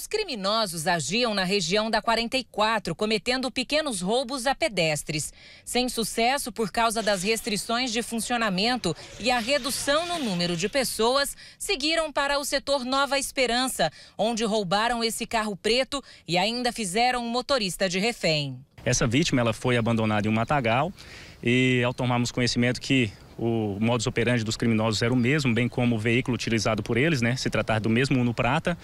Os criminosos agiam na região da 44, cometendo pequenos roubos a pedestres. Sem sucesso por causa das restrições de funcionamento e a redução no número de pessoas, seguiram para o setor Nova Esperança, onde roubaram esse carro preto e ainda fizeram um motorista de refém. Essa vítima ela foi abandonada em um matagal e ao tomarmos conhecimento que o modus operandi dos criminosos era o mesmo, bem como o veículo utilizado por eles, né? Se tratar do mesmo Uno Prata,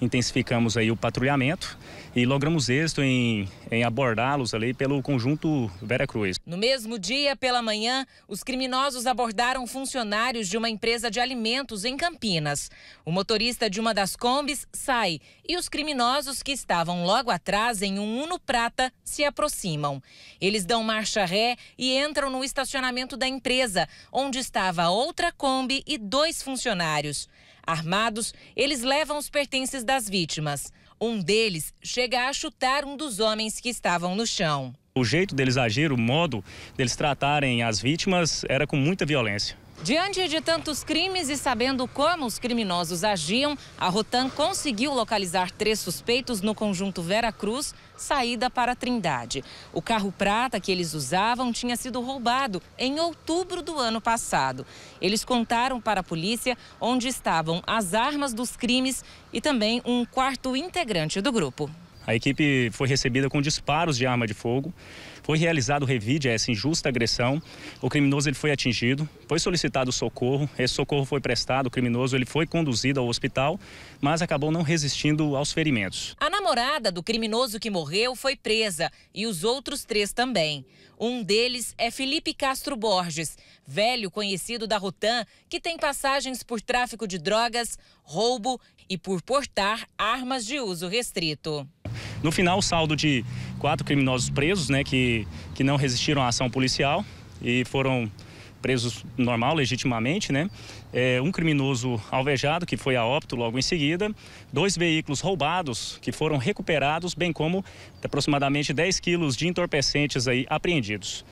intensificamos aí o patrulhamento e logramos êxito em, em abordá-los ali pelo conjunto Vera Cruz. No mesmo dia, pela manhã, os criminosos abordaram funcionários de uma empresa de alimentos em Campinas. O motorista de uma das combis sai e os criminosos que estavam logo atrás em um Uno Prata se aproximam. Eles dão marcha ré e entram entram no estacionamento da empresa, onde estava outra Kombi e dois funcionários. Armados, eles levam os pertences das vítimas. Um deles chega a chutar um dos homens que estavam no chão. O jeito deles agir, o modo deles tratarem as vítimas era com muita violência. Diante de tantos crimes e sabendo como os criminosos agiam, a Rotan conseguiu localizar três suspeitos no conjunto Vera Cruz, saída para Trindade. O carro prata que eles usavam tinha sido roubado em outubro do ano passado. Eles contaram para a polícia onde estavam as armas dos crimes e também um quarto integrante do grupo. A equipe foi recebida com disparos de arma de fogo. Foi realizado o revide a essa injusta agressão. O criminoso ele foi atingido, foi solicitado socorro. Esse socorro foi prestado. O criminoso ele foi conduzido ao hospital, mas acabou não resistindo aos ferimentos. A namorada do criminoso que morreu foi presa e os outros três também. Um deles é Felipe Castro Borges, velho conhecido da Rutan, que tem passagens por tráfico de drogas, roubo e por portar armas de uso restrito. No final, o saldo de quatro criminosos presos, né, que, que não resistiram à ação policial e foram presos normal, legitimamente, né? É, um criminoso alvejado, que foi a óbito logo em seguida, dois veículos roubados, que foram recuperados, bem como aproximadamente 10 quilos de entorpecentes aí apreendidos.